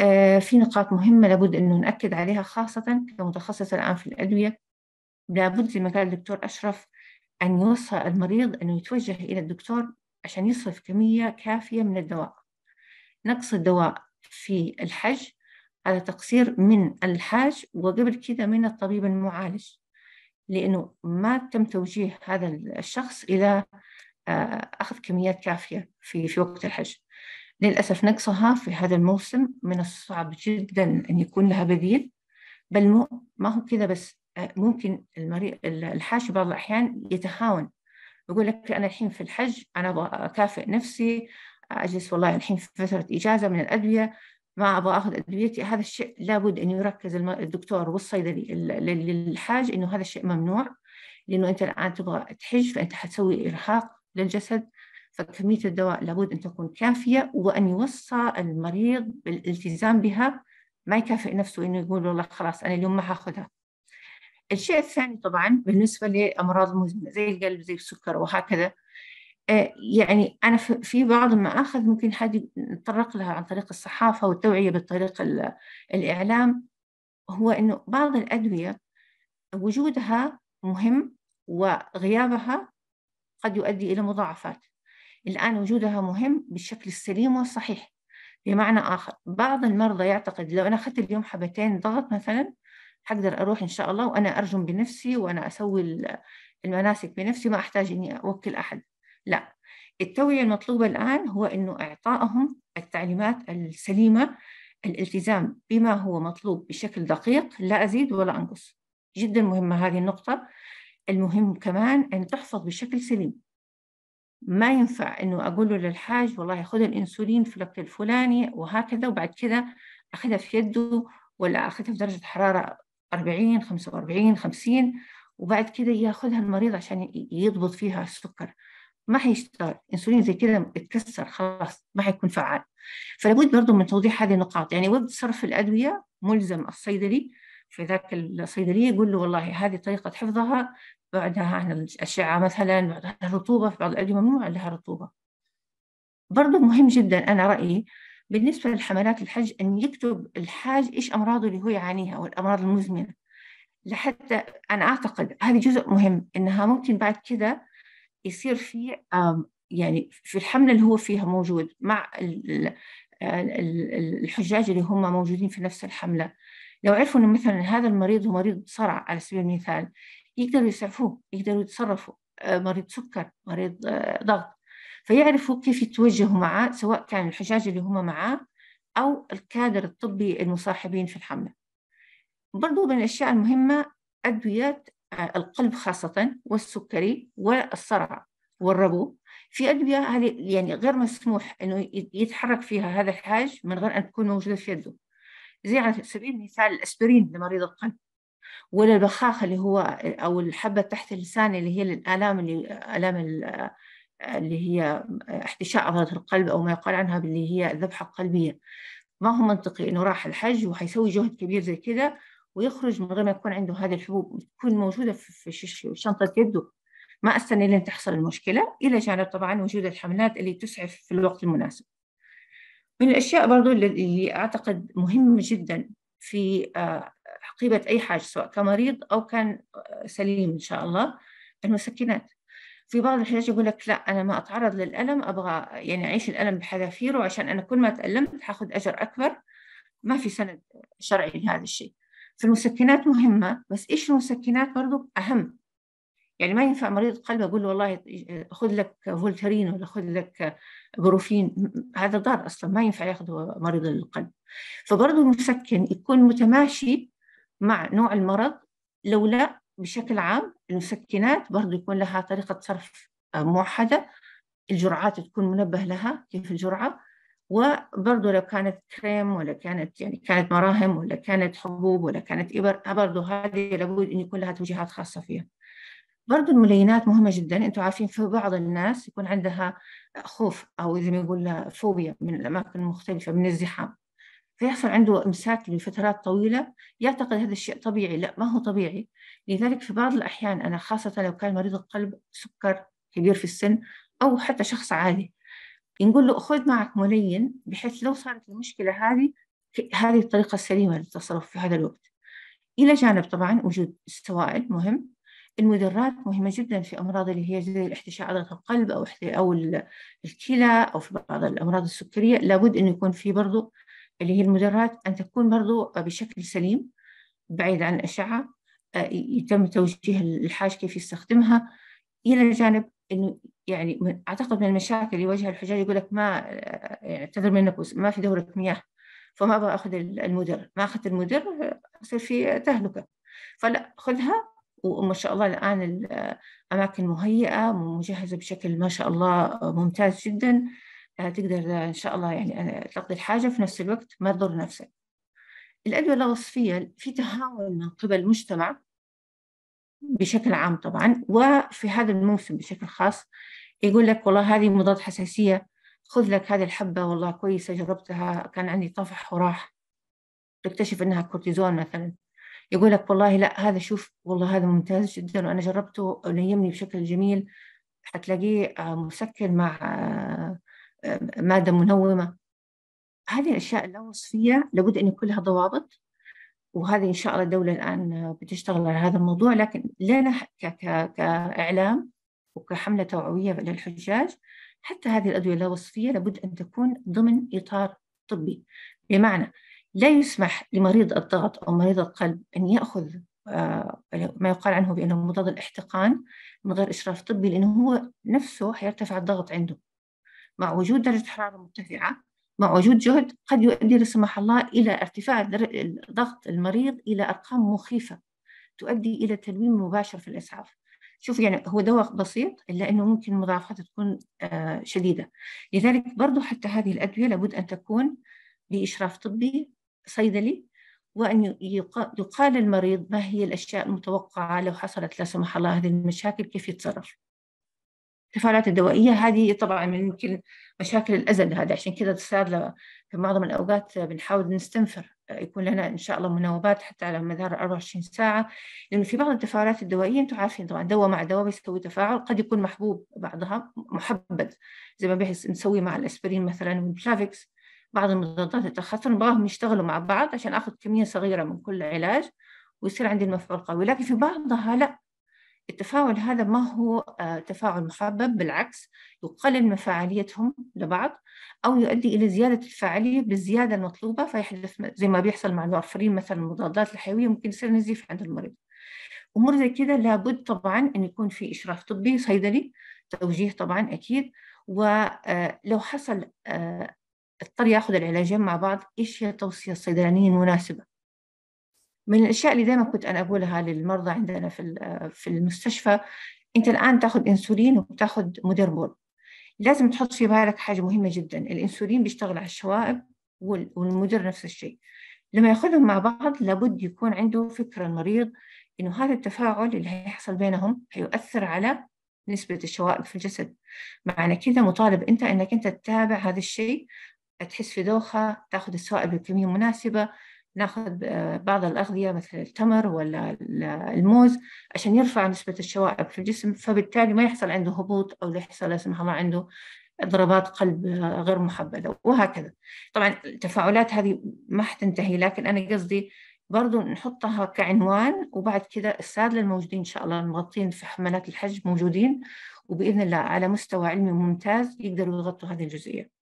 آه، في نقاط مهمة لابد أنه نأكد عليها خاصة كمتخصص الآن في الأدوية لابد زي ما قال الدكتور أشرف أن يوصل المريض أنه يتوجه إلى الدكتور عشان يصرف كمية كافية من الدواء نقص الدواء في الحج هذا تقصير من الحاج وقبل كذا من الطبيب المعالج لأنه ما تم توجيه هذا الشخص إلى آه، أخذ كميات كافية في في وقت الحج للأسف نقصها في هذا الموسم من الصعب جدا أن يكون لها بديل بل مو ما هو كذا بس آه، ممكن المريض الحاج بعض الأحيان يتهاون يقول لك أنا الحين في الحج أنا أبغى أكافئ نفسي أجلس والله الحين في فترة إجازة من الأدوية ما أبغى أخذ أدويتي هذا الشيء لابد أن يركز الدكتور والصيدلي للحاج إنه هذا الشيء ممنوع لأنه أنت الآن تبغى تحج فأنت حتسوي إرهاق للجسد فكمية الدواء لابد أن تكون كافية وأن يوصى المريض بالالتزام بها ما يكافئ نفسه إنه يقول والله خلاص أنا اليوم ما هاخذها الشيء الثاني طبعا بالنسبة لأمراض مزمنة زي القلب زي السكر وهكذا آه، يعني أنا في بعض ما أخذ ممكن حد يتطرق لها عن طريق الصحافة والتوعية بالطريق الإعلام هو أنه بعض الأدوية وجودها مهم وغيابها قد يؤدي إلى مضاعفات الآن وجودها مهم بالشكل السليم والصحيح بمعنى آخر بعض المرضى يعتقد لو أنا أخذت اليوم حبتين ضغط مثلا حقدر أروح إن شاء الله وأنا أرجم بنفسي وأنا أسوي المناسك بنفسي ما أحتاج إني أوكل أحد لا التوعية المطلوبة الآن هو أنه إعطائهم التعليمات السليمة الالتزام بما هو مطلوب بشكل دقيق لا أزيد ولا أنقص جدا مهمة هذه النقطة المهم كمان أن تحفظ بشكل سليم ما ينفع انه اقول له للحاج والله خذ الانسولين في الوقت الفلاني وهكذا وبعد كذا اخذها في يده ولا اخذها في درجه حراره 40 45 50 وبعد كذا ياخذها المريض عشان يضبط فيها السكر ما حيشتغل انسولين زي كذا اتكسر خلاص ما حيكون فعال فلابد برضه من توضيح هذه النقاط يعني وقت صرف الادويه ملزم الصيدلي في ذاك الصيدليه يقول له والله هذه طريقه حفظها بعدها عن الاشعه مثلا بعدها الرطوبه في بعض الادويه ممنوع لها رطوبه برضه مهم جدا انا رايي بالنسبه للحملات الحج ان يكتب الحاج ايش امراضه اللي هو يعانيها والامراض المزمنه لحتى انا اعتقد هذا جزء مهم انها ممكن بعد كده يصير في يعني في الحمله اللي هو فيها موجود مع الحجاج اللي هم موجودين في نفس الحمله لو عرفوا ان مثلا هذا المريض هو مريض صرع على سبيل المثال يقدروا يسعفوه يقدروا يتصرفوا آه، مريض سكر مريض آه، ضغط فيعرفوا كيف يتوجهوا معاه سواء كان الحجاج اللي هم معاه او الكادر الطبي المصاحبين في الحمله برضو من الاشياء المهمه ادويه آه، القلب خاصه والسكري والصرع والربو في ادويه يعني غير مسموح انه يتحرك فيها هذا الحاج من غير ان تكون موجوده في يده زي على سبيل المثال الاسبرين لمريض القلب ولا البخاخ اللي هو او الحبه تحت اللسان اللي هي الالام اللي الام آه، اللي هي احتشاء عضله القلب او ما يقال عنها باللي هي الذبحه القلبيه ما هو منطقي انه راح الحج وحيسوي جهد كبير زي كذا ويخرج من غير ما يكون عنده هذه الحبوب تكون موجوده في شنطه يده ما استنى لين تحصل المشكله الى جانب طبعا وجود الحملات اللي تسعف في الوقت المناسب من الأشياء برضو اللي أعتقد مهمة جدا في حقيبة آه، أي حاجة سواء كمريض أو كان آه، سليم إن شاء الله المسكنات في بعض الحجاج يقول لك لا أنا ما أتعرض للألم أبغى يعني أعيش الألم بحذافيره عشان أنا كل ما تألمت حاخذ أجر أكبر ما في سند شرعي لهذا الشيء فالمسكنات مهمة بس إيش المسكنات برضو أهم يعني ما ينفع مريض قلب اقول له والله خذ لك فولترين ولا خذ لك بروفين هذا ضار اصلا ما ينفع ياخذه مريض القلب فبرضه المسكن يكون متماشي مع نوع المرض لو لا بشكل عام المسكنات برضه يكون لها طريقه صرف موحده الجرعات تكون منبه لها كيف الجرعه وبرضه لو كانت كريم ولا كانت يعني كانت مراهم ولا كانت حبوب ولا كانت ابر برضه هذه لابد ان يكون لها توجيهات خاصه فيها. برضو الملينات مهمة جدا انتم عارفين في بعض الناس يكون عندها خوف او زي ما يقول فوبيا من الاماكن المختلفة من الزحام فيحصل عنده امساك لفترات طويلة يعتقد هذا الشيء طبيعي لا ما هو طبيعي لذلك في بعض الاحيان انا خاصة لو كان مريض القلب سكر كبير في السن او حتى شخص عادي نقول له خذ معك ملين بحيث لو صارت المشكلة هذه هذه الطريقة السليمة للتصرف في هذا الوقت إلى جانب طبعا وجود السوائل مهم المدرات مهمة جدا في أمراض اللي هي زي الاحتشاء عضلة القلب أو أو الكلى أو في بعض الأمراض السكرية لابد أن يكون في برضو اللي هي المدرات أن تكون برضو بشكل سليم بعيد عن الأشعة آه، يتم توجيه الحاج كيف يستخدمها إلى جانب أنه يعني أعتقد من المشاكل اللي يواجهها الحجاج يقول لك ما آه، يعني اعتذر منك ما في دورة مياه فما ابغى اخذ المدر ما اخذت المدر آه، اصير في تهلكه فلا خذها وما شاء الله الآن الأماكن مهيئة ومجهزة بشكل ما شاء الله آه، ممتاز جدا آه، تقدر آه، إن شاء الله يعني تقضي الحاجة في نفس الوقت ما تضر نفسك الأدوية الوصفية في تهاون من قبل المجتمع بشكل عام طبعا وفي هذا الموسم بشكل خاص يقول لك والله هذه مضاد حساسية خذ لك هذه الحبة والله كويسة جربتها كان عندي طفح وراح تكتشف انها كورتيزون مثلا يقول لك والله لا هذا شوف والله هذا ممتاز جدا وأنا جربته ونيمني بشكل جميل حتلاقيه آه، مسكر مع آه، آه، مادة منومة هذه الأشياء اللاوصفية لابد أن يكون لها ضوابط وهذه إن شاء الله الدولة الآن بتشتغل على هذا الموضوع لكن لنا كإعلام وكحملة توعوية للحجاج حتى هذه الأدوية اللاوصفية لابد أن تكون ضمن إطار طبي بمعنى لا يسمح لمريض الضغط أو مريض القلب أن يأخذ آه، ما يقال عنه بأنه مضاد الاحتقان من غير إشراف طبي لأنه هو نفسه حيرتفع الضغط عنده مع وجود درجة حرارة مرتفعة مع وجود جهد قد يؤدي لا سمح الله إلى ارتفاع ضغط المريض إلى أرقام مخيفة تؤدي إلى تلوين مباشر في الإسعاف شوف يعني هو دواء بسيط إلا أنه ممكن مضاعفاته تكون آه، شديدة لذلك برضو حتى هذه الأدوية لابد أن تكون بإشراف طبي صيدلي وأن يقال للمريض ما هي الأشياء المتوقعة لو حصلت لا سمح الله هذه المشاكل كيف يتصرف التفاعلات الدوائية هذه طبعا من يمكن مشاكل الأزل هذا عشان كذا صار في معظم الأوقات بنحاول نستنفر يكون لنا إن شاء الله مناوبات حتى على مدار 24 ساعة لأنه في بعض التفاعلات الدوائية أنتم عارفين طبعا دواء مع دواء بيسوي تفاعل قد يكون محبوب بعضها محبب زي ما بنسوي مع الأسبرين مثلا والبلافكس بعض المضادات التخثر نبغاهم يشتغلوا مع بعض عشان اخذ كميه صغيره من كل علاج ويصير عندي المفعول قوي لكن في بعضها لا التفاعل هذا ما هو آه، تفاعل محبب بالعكس يقلل من فعاليتهم لبعض أو يؤدي إلى زيادة الفعالية بالزيادة المطلوبة فيحدث زي ما بيحصل مع الوارفرين مثلا المضادات الحيوية ممكن يصير نزيف عند المريض أمور زي كده لابد طبعا أن يكون في إشراف طبي صيدلي توجيه طبعا أكيد ولو آه، حصل آه، اضطر ياخذ العلاجين مع بعض ايش هي التوصيه الصيدلانيه المناسبه من الاشياء اللي دائما كنت انا اقولها للمرضى عندنا في في المستشفى انت الان تاخذ انسولين وتاخذ مدربول لازم تحط في بالك حاجه مهمه جدا الانسولين بيشتغل على الشوائب والمدر نفس الشيء لما ياخذهم مع بعض لابد يكون عنده فكره المريض انه هذا التفاعل اللي هيحصل بينهم هيؤثر على نسبة الشوائب في الجسد معنى كذا مطالب أنت أنك أنت تتابع هذا الشيء تحس في دوخة تاخذ السوائل بكمية مناسبة ناخذ آه، بعض الأغذية مثل التمر ولا الموز عشان يرفع نسبة الشوائب في الجسم فبالتالي ما يحصل عنده هبوط أو يحصل لا سمح الله عنده ضربات قلب آه، غير محبذة وهكذا طبعا التفاعلات هذه ما حتنتهي لكن أنا قصدي برضو نحطها كعنوان وبعد كده السادة الموجودين إن شاء الله المغطين في حملات الحج موجودين وبإذن الله على مستوى علمي ممتاز يقدروا يغطوا هذه الجزئية